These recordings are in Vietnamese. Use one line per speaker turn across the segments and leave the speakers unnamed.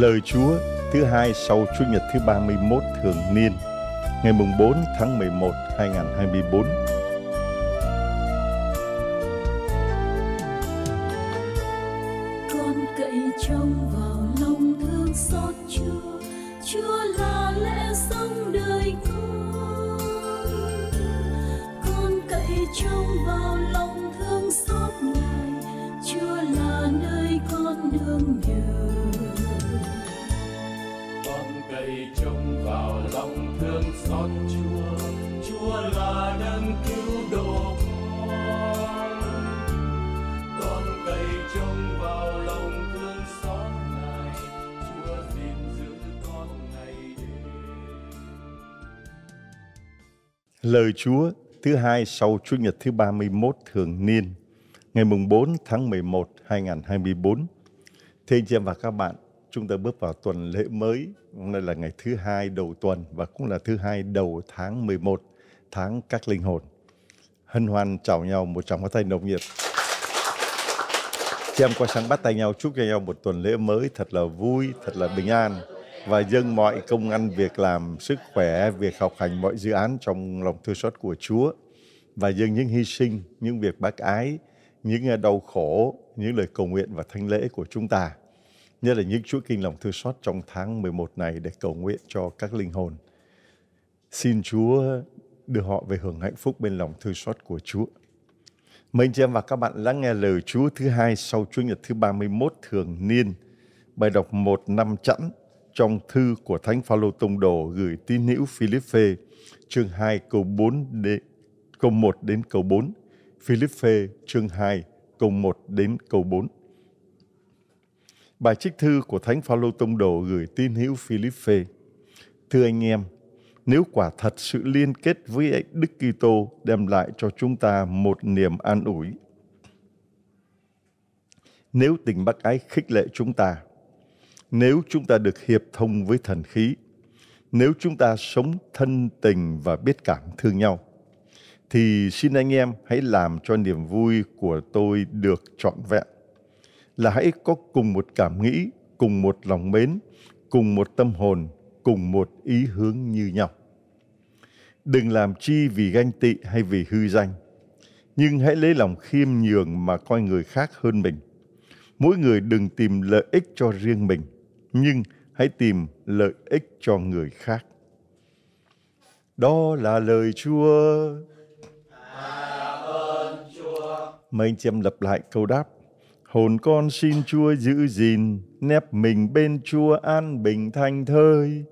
Lời Chúa thứ hai sau Chủ nhật thứ 31 thường niên, ngày mùng 4 tháng 11 2024. Lời Chúa thứ hai sau Chúa nhật thứ 31 thường niên, ngày mùng 4 tháng 11 2024. Thưa anh chị em và các bạn, chúng ta bước vào tuần lễ mới, hôm nay là ngày thứ hai đầu tuần và cũng là thứ hai đầu tháng 11, tháng các linh hồn. Hân hoan chào nhau một tràng pháo tay nồng nhiệt. Chị em qua sáng bắt tay nhau chúc cho nhau một tuần lễ mới thật là vui, thật là bình an và dâng mọi công ăn việc làm sức khỏe việc học hành mọi dự án trong lòng thương xót của Chúa và dâng những hy sinh những việc bác ái những à, đau khổ những lời cầu nguyện và thánh lễ của chúng ta nhất là những chuỗi kinh lòng thương xót trong tháng 11 này để cầu nguyện cho các linh hồn xin Chúa đưa họ về hưởng hạnh phúc bên lòng thương xót của Chúa Mình anh chị em và các bạn lắng nghe lời Chúa thứ hai sau Chúa Nhật thứ 31 thường niên, bài đọc 1 năm chẵn trong thư của Thánh Phaolô tông đồ gửi tín hữu Philippe, chương 2 câu 4 đến câu 1 đến câu 4. Philippe chương 2 câu 1 đến câu 4. Bài trích thư của Thánh Phaolô tông đồ gửi tín hữu Philippe. Thưa anh em, nếu quả thật sự liên kết với Đức Kitô đem lại cho chúng ta một niềm an ủi. Nếu tình bác ái khích lệ chúng ta, nếu chúng ta được hiệp thông với thần khí, nếu chúng ta sống thân tình và biết cảm thương nhau, thì xin anh em hãy làm cho niềm vui của tôi được trọn vẹn. Là hãy có cùng một cảm nghĩ, cùng một lòng mến, cùng một tâm hồn, cùng một ý hướng như nhau. Đừng làm chi vì ganh tị hay vì hư danh, nhưng hãy lấy lòng khiêm nhường mà coi người khác hơn mình. Mỗi người đừng tìm lợi ích cho riêng mình, nhưng hãy tìm lợi ích cho người khác. Đó là lời Chúa. À, ơn Chúa. lặp lại câu đáp. Hồn con xin Chúa giữ gìn, nép mình bên Chúa an bình thanh thơi.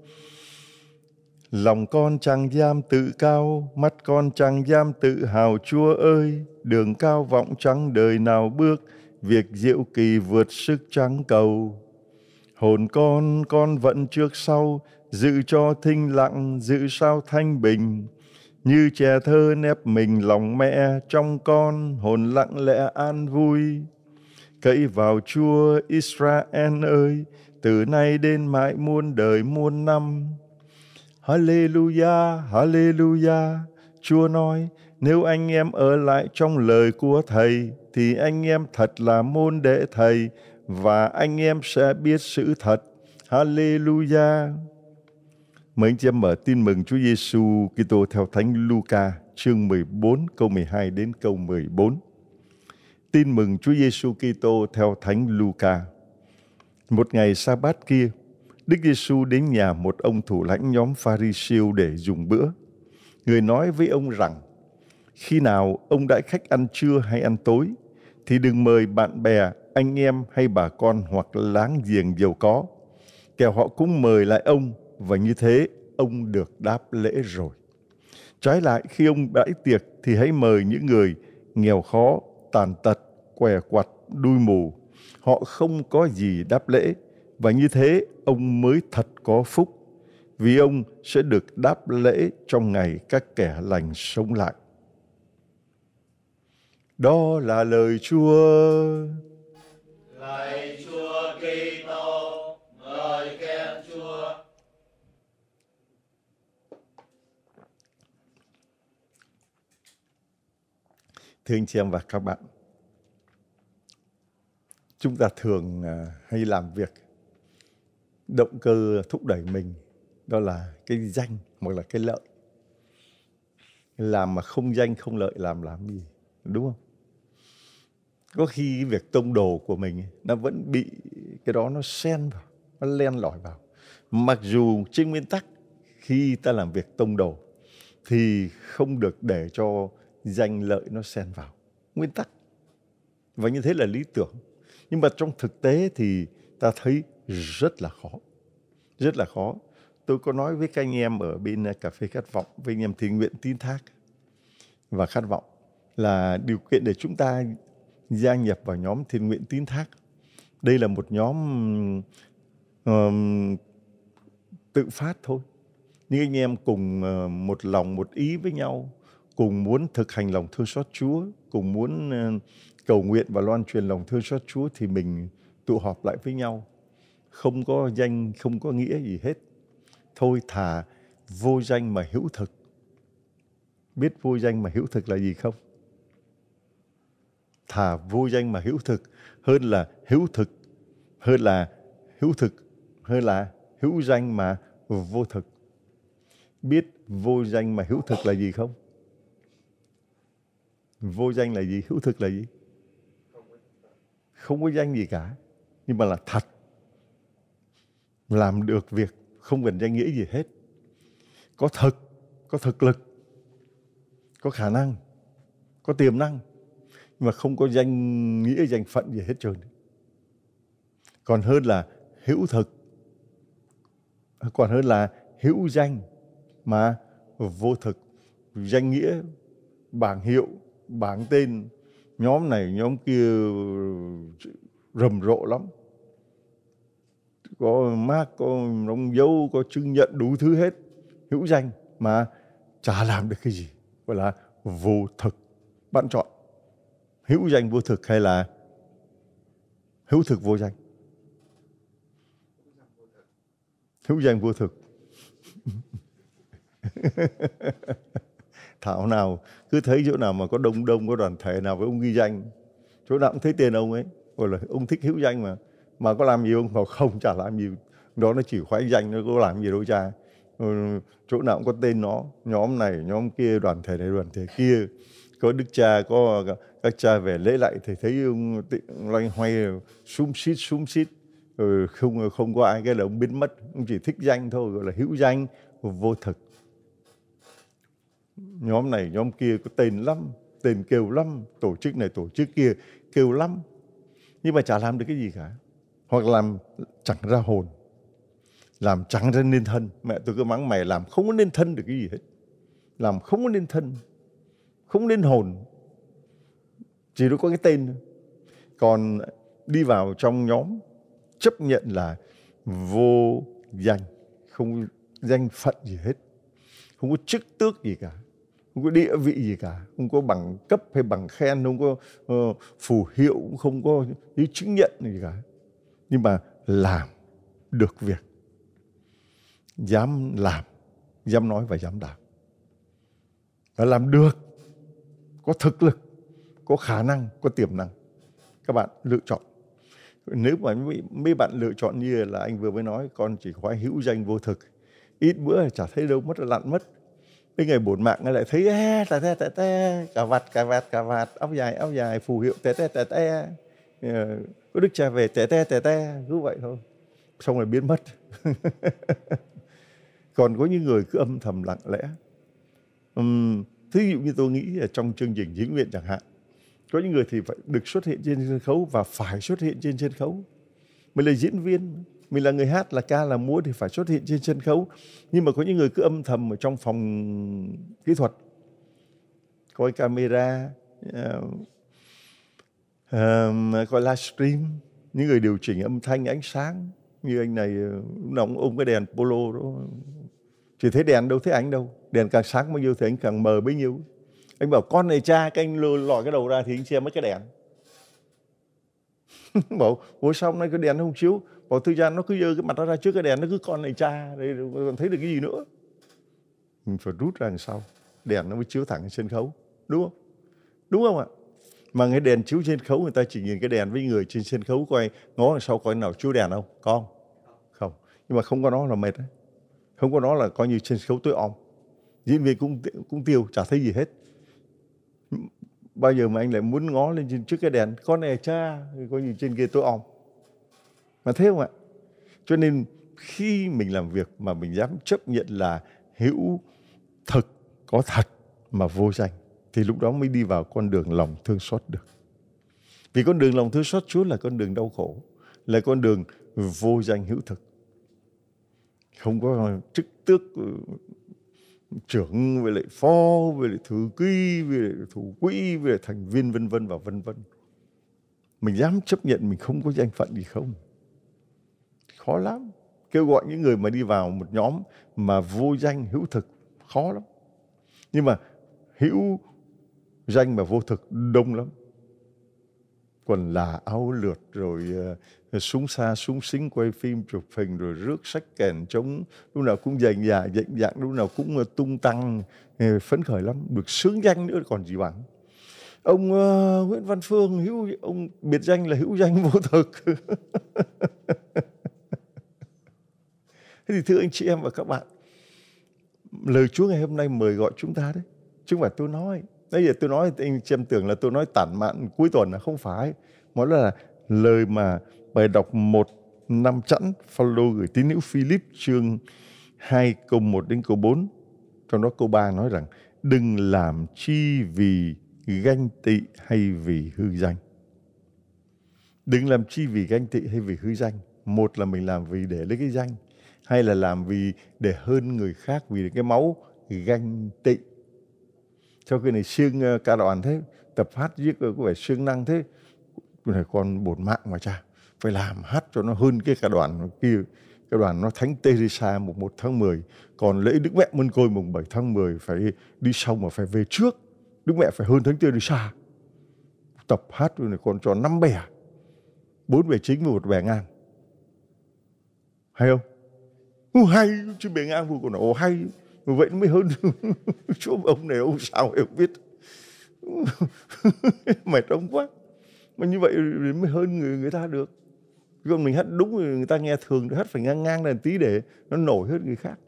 Lòng con chẳng giam tự cao, mắt con chẳng giam tự hào Chúa ơi. Đường cao vọng trắng đời nào bước, việc diệu kỳ vượt sức trắng cầu. Hồn con con vẫn trước sau, Giữ cho thinh lặng, giữ sao thanh bình. Như trẻ thơ nép mình lòng mẹ trong con, Hồn lặng lẽ an vui. Cậy vào chúa Israel ơi, Từ nay đến mãi muôn đời muôn năm. Hallelujah, Hallelujah. Chúa nói, nếu anh em ở lại trong lời của Thầy, thì anh em thật là môn đệ Thầy, và anh em sẽ biết sự thật. Hallelujah. Mời anh chị em mở tin mừng Chúa Giêsu Kitô theo Thánh Luca chương 14 câu 12 đến câu 14. Tin mừng Chúa Giêsu Kitô theo Thánh Luca. Một ngày sa bát kia, Đức Giêsu đến nhà một ông thủ lãnh nhóm Pharisêu để dùng bữa. Người nói với ông rằng, khi nào ông đãi khách ăn trưa hay ăn tối, thì đừng mời bạn bè, anh em hay bà con hoặc láng giềng giàu có. Kẻo họ cũng mời lại ông và như thế ông được đáp lễ rồi. Trái lại khi ông đãi tiệc thì hãy mời những người nghèo khó, tàn tật, què quặt, đuôi mù. Họ không có gì đáp lễ và như thế ông mới thật có phúc vì ông sẽ được đáp lễ trong ngày các kẻ lành sống lại. Đó là lời Chúa lạy Chúa Kitô mời khen Chúa Thưa anh chị em và các bạn, chúng ta thường à, hay làm việc động cơ thúc đẩy mình đó là cái danh hoặc là cái lợi làm mà không danh không lợi làm làm gì đúng không có khi việc tông đồ của mình nó vẫn bị cái đó nó xen vào nó len lỏi vào mặc dù trên nguyên tắc khi ta làm việc tông đồ thì không được để cho danh lợi nó xen vào nguyên tắc và như thế là lý tưởng nhưng mà trong thực tế thì ta thấy rất là khó rất là khó tôi có nói với các anh em ở bên cà phê khát vọng với anh em thiện nguyện tin thác và khát vọng là điều kiện để chúng ta gia nhập vào nhóm thiền nguyện tín thác đây là một nhóm um, tự phát thôi Những anh em cùng uh, một lòng một ý với nhau cùng muốn thực hành lòng thương xót Chúa cùng muốn uh, cầu nguyện và loan truyền lòng thương xót Chúa thì mình tụ họp lại với nhau không có danh không có nghĩa gì hết thôi thà vô danh mà hữu thực biết vô danh mà hữu thực là gì không thà vô danh mà hữu thực hơn là hữu thực hơn là hữu thực hơn là hữu danh mà vô thực biết vô danh mà hữu thực là gì không vô danh là gì hữu thực là gì không có danh gì cả nhưng mà là thật làm được việc không cần danh nghĩa gì hết có thực có thực lực có khả năng có tiềm năng mà không có danh nghĩa danh phận gì hết trơn còn hơn là hữu thực còn hơn là hữu danh mà vô thực danh nghĩa bảng hiệu bảng tên nhóm này nhóm kia rầm rộ lắm có mác có đóng dấu có chứng nhận đủ thứ hết hữu danh mà chả làm được cái gì gọi là vô thực bạn chọn hữu danh vô thực hay là hữu thực vô danh hữu danh vô thực thảo nào cứ thấy chỗ nào mà có đông đông có đoàn thể nào với ông ghi danh chỗ nào cũng thấy tên ông ấy gọi là ông thích hữu danh mà mà có làm gì ông mà không chả làm gì đó nó chỉ khoái danh nó có làm gì đâu cha ừ, chỗ nào cũng có tên nó nhóm này nhóm kia đoàn thể này đoàn thể kia có đức cha có ờ, các cha về lễ lại thì thấy ông loanh hoay súng xít súng xít rồi ừ, không không có ai cái là ông biến mất ông chỉ thích danh thôi gọi là hữu danh vô thực nhóm này nhóm kia có tên lắm tên kêu lắm tổ chức này tổ chức kia kêu lắm nhưng mà chả làm được cái gì cả hoặc làm chẳng ra hồn làm chẳng ra nên thân mẹ tôi cứ mắng mày làm không có nên thân được cái gì hết làm không có nên thân không nên hồn chỉ nó có cái tên còn đi vào trong nhóm chấp nhận là vô danh không danh phận gì hết không có chức tước gì cả không có địa vị gì cả không có bằng cấp hay bằng khen không có uh, phù hiệu cũng không có giấy chứng nhận gì cả nhưng mà làm được việc dám làm dám nói và dám làm và làm được có thực lực có khả năng có tiềm năng các bạn lựa chọn nếu mà mấy, bạn lựa chọn như là anh vừa mới nói con chỉ khoái hữu danh vô thực ít bữa là chả thấy đâu mất là lặn mất cái ngày bổn mạng lại thấy e tè tè tè tè cà vạt cà vạt cà vạt áo dài áo dài phù hiệu tè tè tè tè ờ, có đức cha về tè tè tè tè cứ vậy thôi xong rồi biến mất còn có những người cứ âm thầm lặng lẽ thí dụ như tôi nghĩ là trong chương trình diễn nguyện chẳng hạn có những người thì phải được xuất hiện trên sân khấu và phải xuất hiện trên sân khấu mình là diễn viên mình là người hát là ca là múa thì phải xuất hiện trên sân khấu nhưng mà có những người cứ âm thầm ở trong phòng kỹ thuật coi camera uh, uh, coi livestream những người điều chỉnh âm thanh ánh sáng như anh này ờ, lúc nào cũng ôm cái đèn polo đó thì thấy đèn đâu thấy ánh đâu Đèn càng sáng bao nhiêu thì anh càng mờ bấy nhiêu Anh bảo con này cha Cái anh lôi lòi cái đầu ra thì anh che mất cái đèn Bảo ôi sao hôm nay cái đèn nó không chiếu Bảo thư gian nó cứ dơ cái mặt nó ra trước cái đèn Nó cứ con này cha đây còn thấy được cái gì nữa Mình phải rút ra đằng sau Đèn nó mới chiếu thẳng trên sân khấu Đúng không? Đúng không ạ? Mà cái đèn chiếu trên khấu người ta chỉ nhìn cái đèn với người trên sân khấu coi ngó đằng sau coi nào chiếu đèn không? con không? Không. Nhưng mà không có nó là mệt đấy không có nó là coi như trên khấu tối om diễn viên cũng cũng tiêu chả thấy gì hết bao giờ mà anh lại muốn ngó lên trên trước cái đèn con này cha coi như trên kia tối om mà thế không ạ cho nên khi mình làm việc mà mình dám chấp nhận là hữu thực có thật mà vô danh thì lúc đó mới đi vào con đường lòng thương xót được vì con đường lòng thương xót Chúa là con đường đau khổ là con đường vô danh hữu thực không có chức tước ừ, trưởng về lại phó về lại thư ký về lại thủ quỹ về lại thành viên vân vân và vân vân mình dám chấp nhận mình không có danh phận gì không khó lắm kêu gọi những người mà đi vào một nhóm mà vô danh hữu thực khó lắm nhưng mà hữu danh mà vô thực đông lắm quần là áo lượt rồi ờ, súng xa súng xính quay phim chụp hình rồi rước sách kèn chống lúc nào cũng dành dà dành dạng lúc nào cũng ờ, tung tăng phấn khởi lắm được sướng danh nữa còn gì bằng ông uh, Nguyễn Văn Phương hữu ông biệt danh là hữu danh vô thực thế thì thưa anh chị em và các bạn lời Chúa ngày hôm nay mời gọi chúng ta đấy chứ không phải tôi nói bây giờ tôi nói anh chị em tưởng là tôi nói tản mạn cuối tuần là không phải mà là lời mà bài đọc một năm chẵn Phaolô gửi tín hữu Philip chương 2 câu 1 đến câu 4. Trong đó câu 3 nói rằng đừng làm chi vì ganh tị hay vì hư danh. Đừng làm chi vì ganh tị hay vì hư danh. Một là mình làm vì để lấy cái danh, hay là làm vì để hơn người khác vì cái máu ganh tị. Sau khi này xương ờ, cả đoàn thế, tập hát giết ờ, có vẻ xương năng thế, con bột mạng mà cha phải làm hát cho nó hơn cái cả đoàn kia cái đoàn nó thánh Teresa mùng 1 tháng 10 còn lễ Đức Mẹ Mân Côi mùng 7 tháng 10 phải đi xong mà phải về trước Đức Mẹ phải hơn thánh Teresa tập hát rồi này con cho năm bè bốn bè chính và một bè ngang hay không Ô, hay chứ bè ngang vừa còn ồ hay vậy nó mới hơn chỗ ông này ông sao em biết mệt ông quá mà như vậy mới hơn người người ta được còn mình hát đúng người ta nghe thường hát phải ngang ngang là tí để nó nổi hơn người khác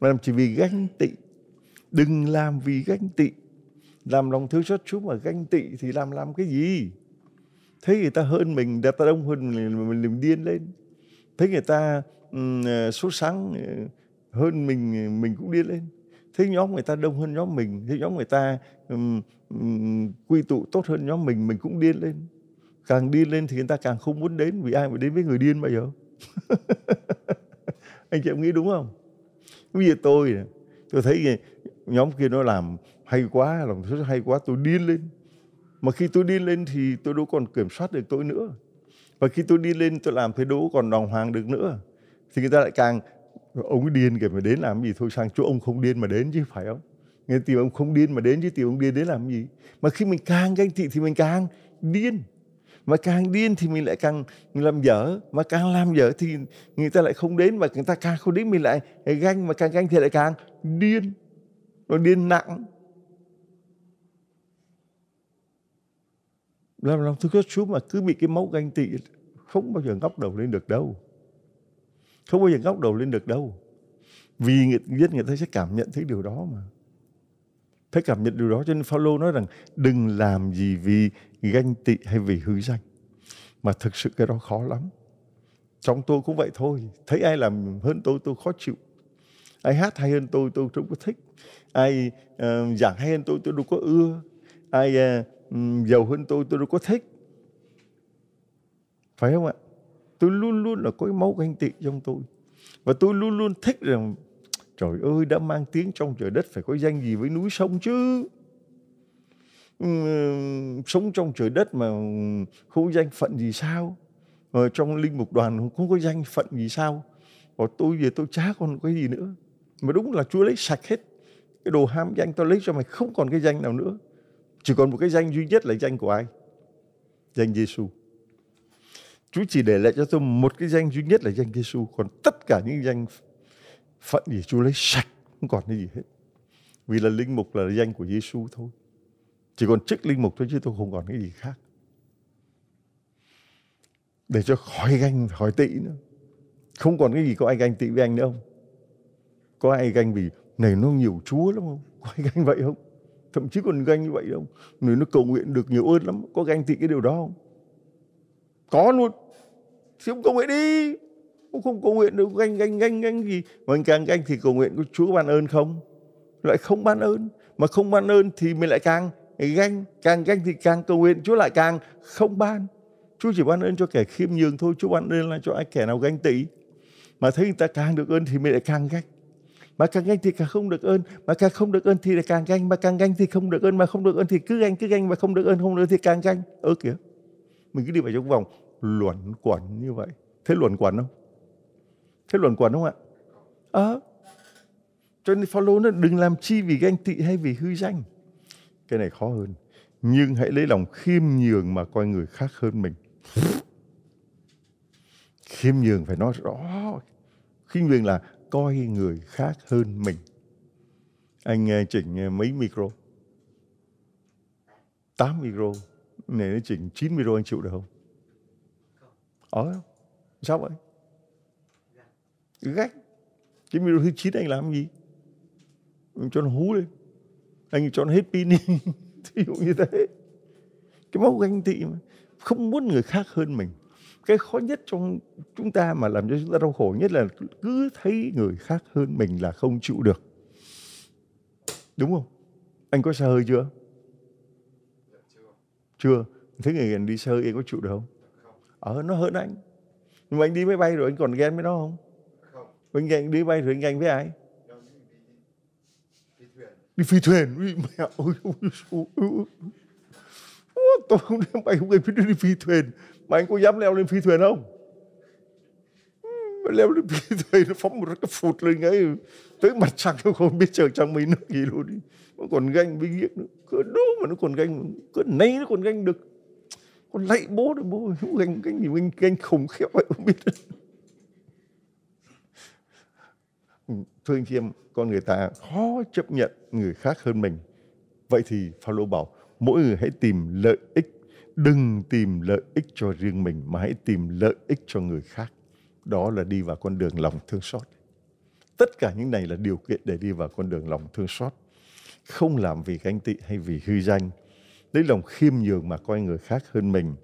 mà làm chỉ vì ganh tị đừng làm vì ganh tị làm lòng thiếu sót chúng mà ganh tị thì làm làm cái gì thấy người ta hơn mình đẹp ta đông hơn mình mình liền điên lên thấy người ta um, ờ, số sáng ờ, hơn mình mình cũng điên lên thấy nhóm người ta đông hơn nhóm mình thấy nhóm người ta um, um, quy tụ tốt hơn nhóm mình mình cũng điên lên càng điên lên thì người ta càng không muốn đến vì ai mà đến với người điên bao giờ anh chị em nghĩ đúng không bây giờ tôi tôi thấy nhóm kia nó làm hay quá lòng thứ hay quá tôi điên lên mà khi tôi điên lên thì tôi đâu còn kiểm soát được tôi nữa và khi tôi điên lên tôi làm thế đâu còn đàng hoàng được nữa thì người ta lại càng ông điên kìa mà đến làm gì thôi sang chỗ ông không điên mà đến chứ phải không người tìm ông không điên mà đến chứ tìm ông điên đến làm gì mà khi mình càng ganh tị thì mình càng điên mà càng điên thì mình lại càng làm dở mà càng làm dở thì người ta lại không đến mà người ta càng không đến mình lại ganh mà càng ganh thì lại càng điên nó điên nặng làm lòng thương xót xuống mà cứ bị cái máu ganh tị không bao giờ ngóc đầu lên được đâu không bao giờ ngóc đầu lên được đâu vì người, biết người ta sẽ cảm nhận thấy điều đó mà thấy cảm nhận điều đó cho nên Phaolô nói rằng đừng làm gì vì ganh tị hay vì hư danh mà thực sự cái đó khó lắm trong tôi cũng vậy thôi thấy ai làm hơn tôi tôi khó chịu ai hát hay hơn tôi tôi không có thích ai uh, giảng hay hơn tôi tôi đâu có ưa ai uh, giàu hơn tôi tôi đâu có thích phải không ạ tôi luôn luôn là có cái máu ganh tị trong tôi và tôi luôn luôn thích rằng trời ơi đã mang tiếng trong trời đất phải có danh gì với núi sông chứ sống trong trời đất mà không có danh phận gì sao ở ờ, trong linh mục đoàn không có danh phận gì sao còn tôi về tôi chả còn cái gì nữa mà đúng là Chúa lấy sạch hết cái đồ ham danh tôi lấy cho mày không còn cái danh nào nữa chỉ còn một cái danh duy nhất là danh của ai danh Giêsu Chúa chỉ để lại cho tôi một cái danh duy nhất là danh Giêsu còn tất cả những danh phận gì Chúa lấy sạch không còn cái gì hết vì là linh mục là danh của Giêsu thôi chỉ còn chức linh mục thôi chứ tôi không còn cái gì khác. Để cho khỏi ganh, khỏi tị nữa. Không còn cái gì có ai ganh tị với anh nữa không? Có ai ganh vì này nó nhiều chúa lắm không? Có ai ganh vậy không? Thậm chí còn ganh như vậy không? Người nó cầu nguyện được nhiều ơn lắm. Có ganh tị cái điều đó không? Có luôn. Thì ông cầu nguyện đi. cũng không cầu nguyện được ganh ganh ganh ganh gì. Mà anh càng ganh thì cầu nguyện có chúa ban ơn không? Lại không ban ơn. Mà không ban ơn thì mình lại càng ganh càng ganh thì càng cầu nguyện chúa lại càng không ban chúa chỉ ban ơn cho kẻ khiêm nhường thôi chúa ban ơn là cho ai kẻ nào ganh tị mà thấy người ta càng được ơn thì mình lại càng ganh mà càng ganh thì càng không được ơn mà càng không được ơn thì lại càng ganh mà càng ganh thì không được ơn mà không được ơn thì cứ ganh cứ ganh mà không được ơn không được ơn thì càng ganh ơ kìa mình cứ đi vào trong vòng luẩn quẩn như vậy thế luẩn quẩn không thế luẩn quẩn không ạ ờ à, cho nên follow nó đừng làm chi vì ganh tị hay vì hư danh cái này khó hơn nhưng hãy lấy lòng khiêm nhường mà coi người khác hơn mình khiêm nhường phải nói rõ khiêm nhường là coi người khác hơn mình anh à, chỉnh à, mấy micro 8 micro này nó chỉnh 9 micro anh chịu được không ờ sao vậy gách cái micro thứ 9 anh làm gì cho nó hú lên anh chọn hết pin đi thí dụ như thế cái máu ganh tị mà. không muốn người khác hơn mình cái khó nhất trong chúng ta mà làm cho chúng ta đau khổ nhất là cứ thấy người khác hơn mình là không chịu được đúng không anh có xa hơi chưa chưa thấy người gần đi xa hơi anh có chịu được không ờ à, nó hơn anh nhưng mà anh đi máy bay rồi anh còn ghen với nó không? Không. Anh, anh đi máy bay rồi anh ghen với ai? đi phi thuyền ui mẹ ơi ôi, tôi không đem anh không biết đi phi thuyền mà anh có dám leo lên phi thuyền không leo lên phi thuyền nó phóng một cái phụt lên ngay tới mặt trăng nó không biết trời trăng mấy nước gì luôn đi nó còn ganh với nghiếc nữa cứ đố mà nó còn ganh cứ nay nó còn ganh được còn lạy bố được bố ganh ganh gì ganh, ganh khủng khiếp vậy không biết thương chiêm con người ta khó chấp nhận người khác hơn mình vậy thì Phaolô bảo mỗi người hãy tìm lợi ích đừng tìm lợi ích cho riêng mình mà hãy tìm lợi ích cho người khác đó là đi vào con đường lòng thương xót tất cả những này là điều kiện để đi vào con đường lòng thương xót không làm vì ganh tị hay vì hư danh lấy lòng khiêm nhường mà coi người khác hơn mình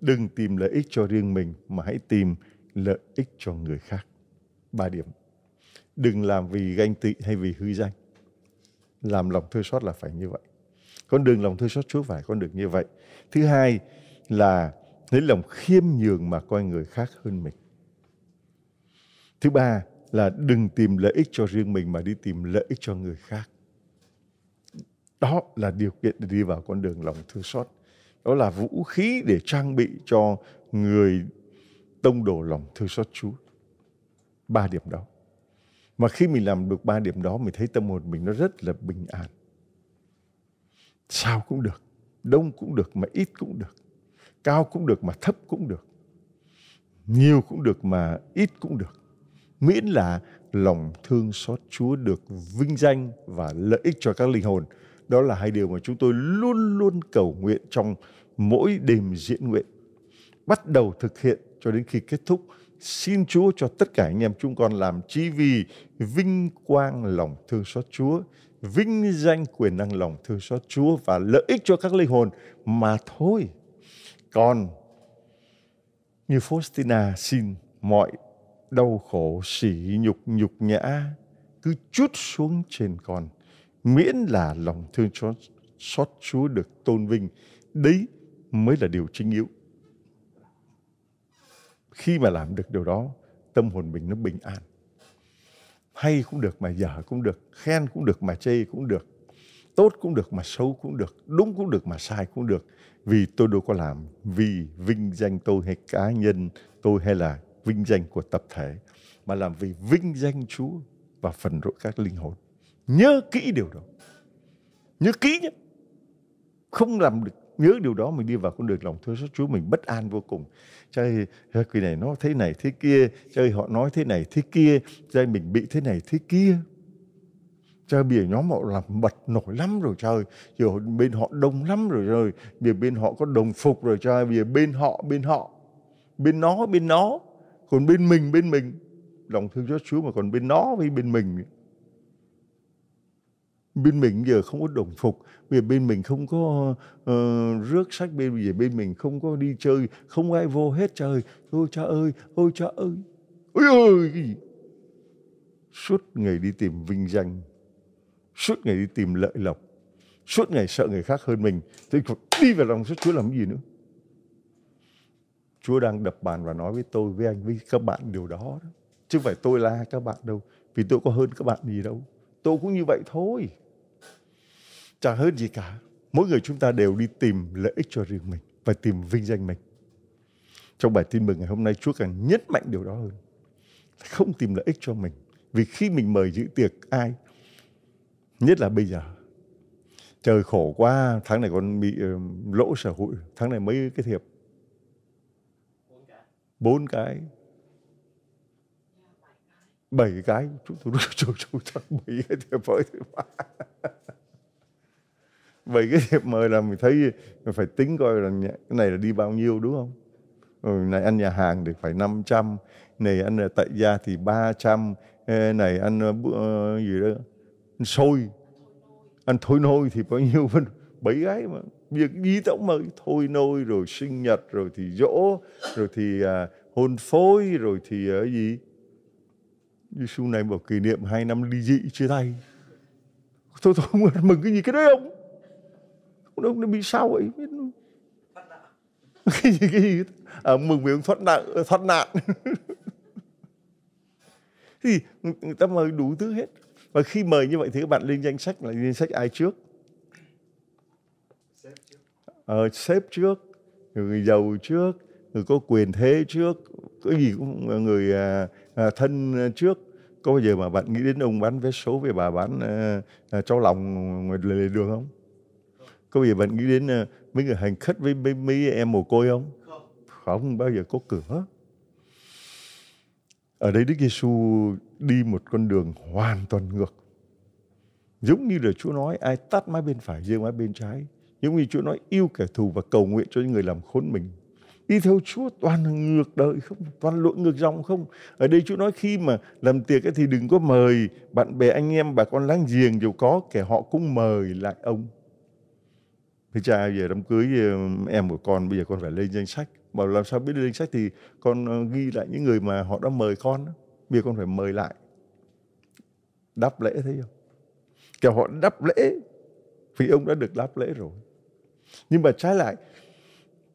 đừng tìm lợi ích cho riêng mình mà hãy tìm lợi ích cho người khác ba điểm đừng làm vì ganh tị hay vì hư danh làm lòng thương xót là phải như vậy con đường lòng thương xót Chúa phải con đường như vậy thứ hai là lấy lòng khiêm nhường mà coi người khác hơn mình thứ ba là đừng tìm lợi ích cho riêng mình mà đi tìm lợi ích cho người khác đó là điều kiện để đi vào con đường lòng thương xót đó là vũ khí để trang bị cho người tông đồ lòng thương xót Chúa ba điểm đó mà khi mình làm được ba điểm đó, mình thấy tâm hồn mình nó rất là bình an. Sao cũng được, đông cũng được mà ít cũng được, cao cũng được mà thấp cũng được, nhiều cũng được mà ít cũng được. Miễn là lòng thương xót Chúa được vinh danh và lợi ích cho các linh hồn. Đó là hai điều mà chúng tôi luôn luôn cầu nguyện trong mỗi đêm diễn nguyện. Bắt đầu thực hiện cho đến khi kết thúc – xin Chúa cho tất cả anh em chúng con làm chỉ vì vinh quang lòng thương xót Chúa, vinh danh quyền năng lòng thương xót Chúa và lợi ích cho các linh hồn mà thôi. Còn như Faustina xin mọi đau khổ, sỉ nhục, nhục nhã cứ chút xuống trên con. Miễn là lòng thương xót Chúa được tôn vinh. Đấy mới là điều chính yếu khi mà làm được điều đó tâm hồn mình nó bình an hay cũng được mà dở cũng được khen cũng được mà chê cũng được tốt cũng được mà xấu cũng được đúng cũng được mà sai cũng được vì tôi đâu có làm vì vinh danh tôi hay cá nhân tôi hay là vinh danh của tập thể mà làm vì vinh danh Chúa và phần rỗi các linh hồn nhớ kỹ điều đó nhớ kỹ nhé không làm được nhớ điều đó mình đi vào con đường lòng thương xót Chúa mình bất an vô cùng cho nên kỳ này nó thế này thế kia cho họ nói thế này thế kia cho mình bị thế này thế kia Trời bìa nhóm họ làm bật nổi lắm rồi trời. Giờ bên họ đông lắm rồi trời. Bìa bên họ có đồng phục rồi trời. Bìa bên họ, bên họ. Bên nó, bên nó. Còn bên mình, bên mình. Lòng thương xót Chúa mà còn bên nó với bên mình bên mình giờ không có đồng phục vì bên mình không có uh, rước sách bên bây bên mình không có đi chơi không ai vô hết trời ôi cha ơi ôi cha ơi ôi ơi suốt ngày đi tìm vinh danh suốt ngày đi tìm lợi lộc suốt ngày sợ người khác hơn mình thì đi vào lòng suốt chúa làm gì nữa chúa đang đập bàn và nói với tôi với anh với các bạn điều đó, đó. chứ không phải tôi la các bạn đâu vì tôi có hơn các bạn gì đâu tôi cũng như vậy thôi chẳng hơn gì cả mỗi người chúng ta đều đi tìm lợi ích cho riêng mình và tìm vinh danh mình trong bài tin mừng ngày hôm nay Chúa càng nhấn mạnh điều đó hơn không tìm lợi ích cho mình vì khi mình mời dự tiệc ai nhất là bây giờ trời khổ quá tháng này còn bị ờ, lỗ sở hụi tháng này mấy cái thiệp bốn cái bảy cái chúng tôi chúng tôi chắc bảy cái thiệp mời bảy cái thiệp mời là mình thấy mình phải tính coi là cái này là đi bao nhiêu đúng không rồi này ăn nhà hàng thì phải 500 này ăn tại gia thì 300 này ăn uh, gì đó ăn sôi ăn thôi nôi thì bao nhiêu vân bảy cái mà việc đi tổng mời thôi nôi rồi sinh nhật rồi thì dỗ rồi thì uh, hôn phối rồi thì uh, gì như xu này bảo kỷ niệm hai năm ly dị chia tay. tôi tôi không mừng cái gì cái đấy ông. Ông ông nó bị sao vậy? cái gì cái gì à, mừng vì ông thoát nạn ờ, thoát nạn thì người ta mời đủ thứ hết và khi mời như vậy thì các bạn lên danh sách là danh sách ai trước trước, ờ, sếp trước người giàu trước người có quyền thế trước cái gì cũng người à, à, thân trước có bao giờ mà bạn nghĩ đến ông bán vé số về bà bán à, à, cho lòng ngoài lề đường không có bao giờ bạn nghĩ đến à, mấy người hành khách với mấy, mấy em mồ côi không không bao giờ có cửa ở đây Đức Giêsu đi một con đường hoàn toàn ngược giống như là Chúa nói ai tắt mái bên phải giương mái bên trái giống như Chúa nói yêu kẻ thù và cầu nguyện cho những người làm khốn mình đi theo Chúa toàn ngược đời không, toàn lộn ngược dòng không. Ở đây Chúa nói khi mà làm tiệc ấy thì đừng có mời bạn bè anh em bà con láng giềng dù có kẻ họ cũng mời lại ông. Thế cha về đám cưới ờ, em của con bây giờ con phải lên danh sách. Bảo làm sao biết lên danh sách thì con ờ, ghi lại những người mà họ đã mời con. Bây giờ con phải mời lại. Đáp lễ thấy không? Kẻ họ đáp lễ vì ông đã được đáp lễ rồi. Nhưng mà trái lại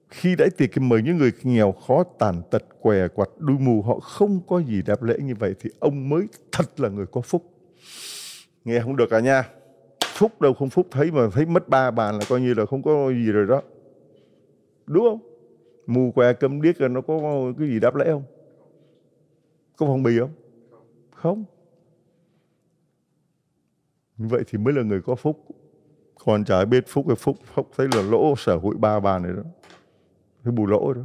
khi đãi tiệc mời những người nghèo khó tàn tật què quạt đuôi mù họ không có gì đáp lễ như vậy thì ông mới thật là người có phúc nghe không được cả à nha phúc đâu không phúc thấy mà thấy mất ba bàn là coi như là không có gì rồi đó đúng không mù què cơm điếc rồi nó có cái gì đáp lễ không có phong bì không không như vậy thì mới là người có phúc còn chả biết phúc hay phúc phúc thấy là lỗ sở hội ba bàn này đó cái bù lỗ đó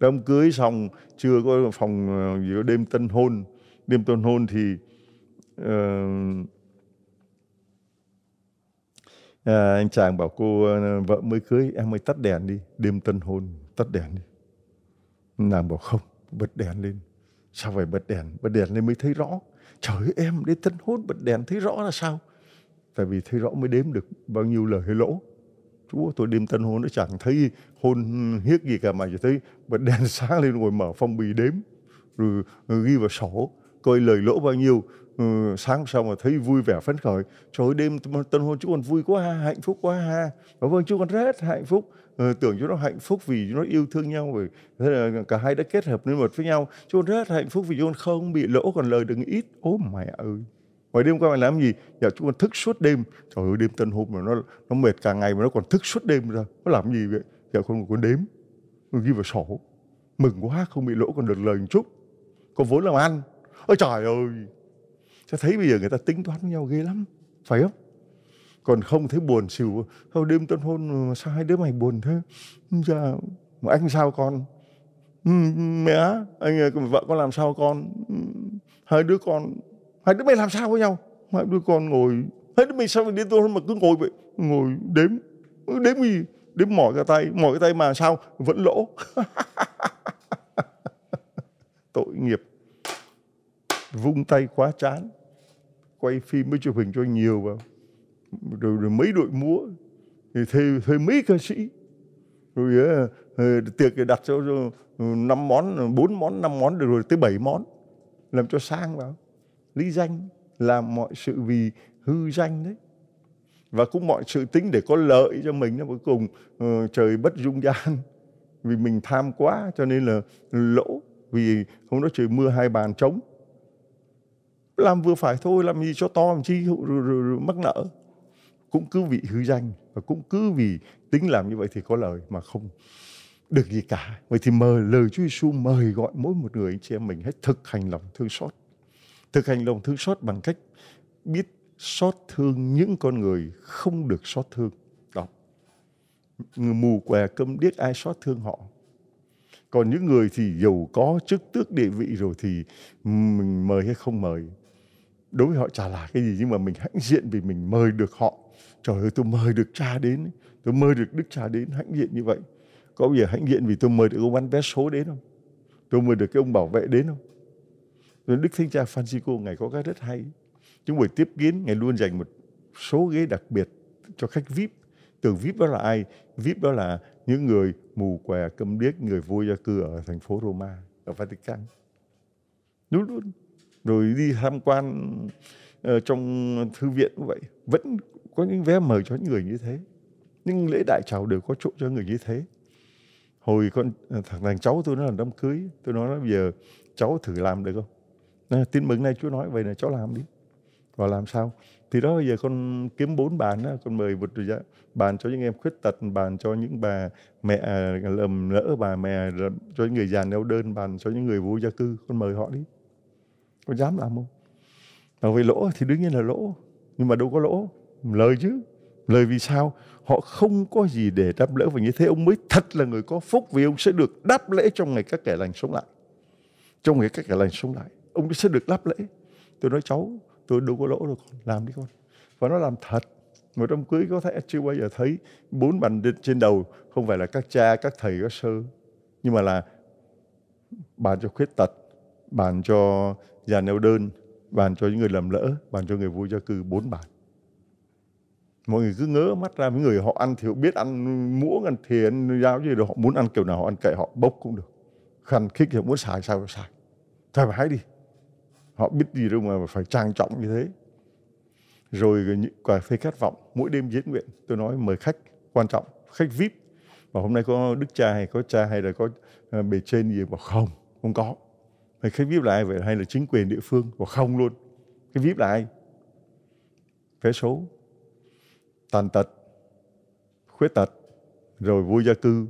đám cưới xong chưa có phòng ờ, gì có đêm tân hôn đêm tân hôn thì uh, à, anh chàng bảo cô ờ, vợ mới cưới em mới tắt đèn đi đêm tân hôn tắt đèn đi nàng bảo không bật đèn lên sao phải bật đèn bật đèn lên mới thấy rõ trời ơi em đi tân hôn bật đèn thấy rõ là sao tại vì thấy rõ mới đếm được bao nhiêu lời hay lỗ Chúa tôi đêm tân hôn nó chẳng thấy hôn hiếc gì cả mà chỉ thấy bật đèn sáng lên ngồi mở phong bì đếm rồi, ờ, ghi vào sổ coi lời lỗ bao nhiêu ừ, sáng sau mà thấy vui vẻ phấn khởi trời đêm tân hôn chú còn vui quá ha, hạnh phúc quá ha và vâng chú còn rất hạnh phúc ừ, tưởng chú nó hạnh phúc vì chú nó yêu thương nhau rồi thế là cả hai đã kết hợp nên một với nhau chú còn rất hạnh phúc vì chú còn không bị lỗ còn lời đừng ít ố mẹ ơi ngoài đêm qua mày làm gì dạ chú còn thức suốt đêm trời ơi đêm tân hôn mà nó nó mệt cả ngày mà nó còn thức suốt đêm ra nó làm gì vậy giờ dạ, con ngồi đếm con ghi vào sổ mừng quá không bị lỗ còn được lời một chút có vốn làm ăn ôi trời ơi sẽ thấy bây giờ người ta tính toán với nhau ghê lắm phải không còn không thấy buồn xỉu sau đêm tân hôn sao hai đứa mày buồn thế dạ mà anh sao con ừ, mẹ anh vợ con làm sao con ừ, hai đứa con hai đứa mày làm sao với nhau hai đứa con ngồi hai đứa mày sao mày đi tôi mà cứ ngồi vậy ngồi đếm ừ, đếm gì đến mỏi cái tay mỏi cái tay mà sao vẫn lỗ tội nghiệp vung tay quá chán quay phim mới chụp hình cho nhiều vào rồi, rồi mấy đội múa thì thuê, thuê mấy ca sĩ rồi uh, tiệc thì đặt cho ừ, năm món bốn món năm món được rồi tới bảy món làm cho sang vào lý danh làm mọi sự vì hư danh đấy và cũng mọi sự tính để có lợi cho mình nó cuối cùng ờ, trời bất dung gian vì mình tham quá cho nên là lỗ vì hôm đó trời mưa hai bàn trống làm vừa phải thôi làm gì cho to làm chi rồi, mắc nợ cũng cứ vị hư danh và cũng cứ vì tính làm như vậy thì có lời mà không được gì cả vậy thì mời lời Chúa Giêsu mời gọi mỗi một người anh chị em mình hãy thực hành lòng thương xót thực hành lòng thương xót bằng cách biết xót thương những con người không được xót thương đó người mù què câm điếc ai xót thương họ còn những người thì giàu có chức tước địa vị rồi thì mình mời hay không mời đối với họ chả là cái gì nhưng mà mình hãnh diện vì mình mời được họ trời ơi tôi mời được cha đến tôi mời được đức cha đến hãnh diện như vậy có bây giờ hãnh diện vì tôi mời được ông bán vé số đến không tôi mời được cái ông bảo vệ đến không Đức Thánh Cha Francisco ngày có cái rất hay những buổi tiếp kiến, Ngài luôn dành một số ghế đặc biệt cho khách VIP. Từ VIP đó là ai? VIP đó là những người mù què, câm điếc, người vô gia cư ở thành phố Roma, ở Vatican. Luôn luôn. Rồi đi tham quan uh, trong thư viện cũng vậy. Vẫn có những vé mời cho những người như thế. Nhưng lễ đại chào đều có chỗ cho người như thế. Hồi con ờ, thằng thằng cháu tôi nó là đám cưới. Tôi nói nó bây giờ cháu thử làm được không? tin mừng này chú nói vậy là cháu làm đi và làm sao thì đó bây giờ con kiếm bốn bàn đó con mời một bàn cho những em khuyết tật bàn cho những bà mẹ à, lầm lỡ bà mẹ cho những người già neo đơn bàn cho những người vô gia cư con mời họ đi con dám làm không mà về lỗ thì đương nhiên là lỗ nhưng mà đâu có lỗ lời chứ lời vì sao họ không có gì để đáp lễ và như thế ông mới thật là người có phúc vì ông sẽ được đáp lễ trong ngày các kẻ lành sống lại trong ngày các kẻ lành sống lại ông sẽ được đáp lễ tôi nói cháu tôi đâu có lỗ đâu con làm đi con và nó làm thật mà trong cưới có thể chưa bao giờ thấy bốn bàn trên đầu không phải là các cha các thầy các sư nhưng mà là bàn cho khuyết tật bàn cho già neo đơn bàn cho những người lầm lỡ bàn cho người vui gia cư bốn bàn mọi người cứ ngỡ mắt ra với người họ ăn thì họ biết ăn muỗng ăn thìa ăn dao gì rồi họ muốn ăn kiểu nào họ ăn cậy họ bốc cũng được khăn khích thì muốn xài sao xài thoải mái đi họ biết gì đâu mà phải trang trọng như thế rồi những cà phê khát vọng mỗi đêm diễn nguyện tôi nói mời khách quan trọng khách vip và hôm nay có đức cha hay có cha hay là có ờ, bề trên gì mà không không có Vậy khách VIP là ai vậy? Hay là chính quyền địa phương? Hoặc không luôn. Cái VIP là ai? Vé số, tàn tật, khuyết tật, rồi vô gia cư,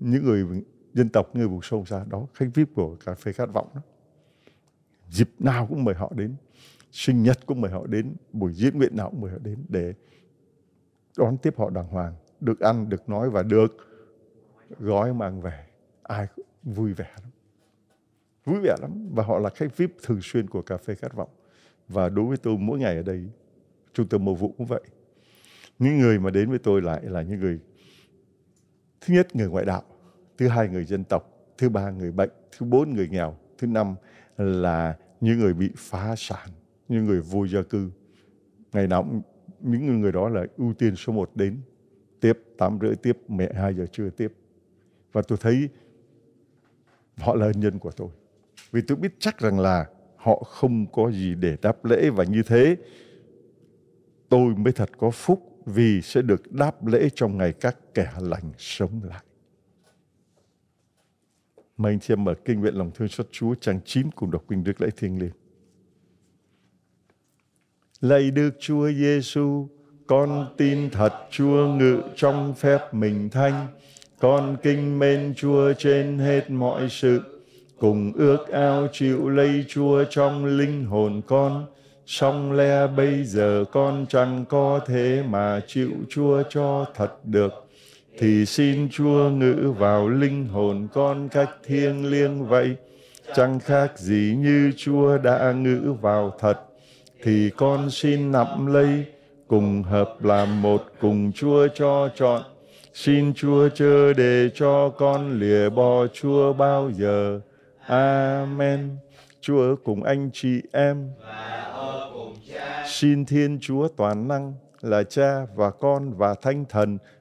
những người dân tộc, người vùng sâu xa. Đó, khách VIP của cà phê khát vọng đó dịp nào cũng mời họ đến sinh nhật cũng mời họ đến buổi diễn nguyện nào cũng mời họ đến để đón tiếp họ đàng hoàng được ăn được nói và được gói mang về ai cũng vui vẻ lắm vui vẻ lắm và họ là khách vip thường xuyên của cà phê khát vọng và đối với tôi mỗi ngày ở đây trung tâm mùa vụ cũng vậy những người mà đến với tôi lại là những người thứ nhất người ngoại đạo thứ hai người dân tộc thứ ba người bệnh thứ bốn người nghèo thứ năm là những người bị phá sản, những người vô gia cư. Ngày nào những người đó là ưu tiên số một đến tiếp 8 rưỡi tiếp mẹ 2 giờ chưa tiếp. Và tôi thấy họ là ân nhân của tôi. Vì tôi biết chắc rằng là họ không có gì để đáp lễ và như thế tôi mới thật có phúc vì sẽ được đáp lễ trong ngày các kẻ lành sống lại. Mời anh chị em mở kinh nguyện lòng thương xót Chúa trang 9 cùng đọc kinh Đức Lễ Thiêng Liêng. Lạy Đức Chúa Giêsu, con tin thật Chúa ngự trong phép mình thanh, con kinh mến Chúa trên hết mọi sự, cùng ước ao chịu lấy Chúa trong linh hồn con. Song le bây giờ con chẳng có thế mà chịu Chúa cho thật được thì xin Chúa ngữ vào linh hồn con cách thiêng liêng vậy. Chẳng khác gì như Chúa đã ngữ vào thật, thì con xin nắm lấy, cùng hợp làm một cùng Chúa cho chọn. Xin Chúa chớ để cho con lìa bỏ Chúa bao giờ. Amen. Chúa cùng anh chị em. Xin Thiên Chúa toàn năng là Cha và Con và thanh Thần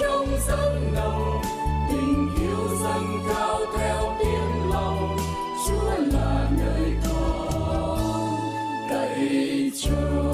trong dâng đầu tình yêu dâng cao theo tiếng lòng chúa là nơi con cậy chúa